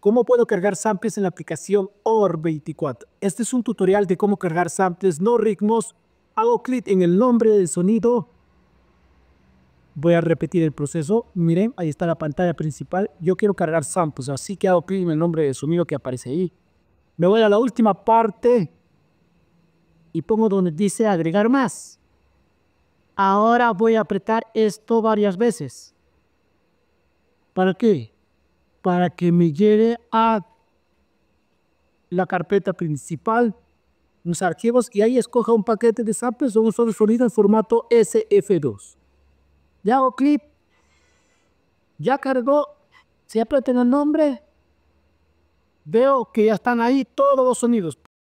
¿Cómo puedo cargar samples en la aplicación OR24? Este es un tutorial de cómo cargar samples no ritmos. Hago clic en el nombre del sonido. Voy a repetir el proceso. Miren, ahí está la pantalla principal. Yo quiero cargar samples, así que hago clic en el nombre del sonido que aparece ahí. Me voy a la última parte y pongo donde dice agregar más. Ahora voy a apretar esto varias veces. ¿Para qué? para que me lleve a la carpeta principal, los archivos, y ahí escoja un paquete de samples o un solo sonido en formato SF2. Ya hago clic, ya cargó, siempre tiene el nombre, veo que ya están ahí todos los sonidos.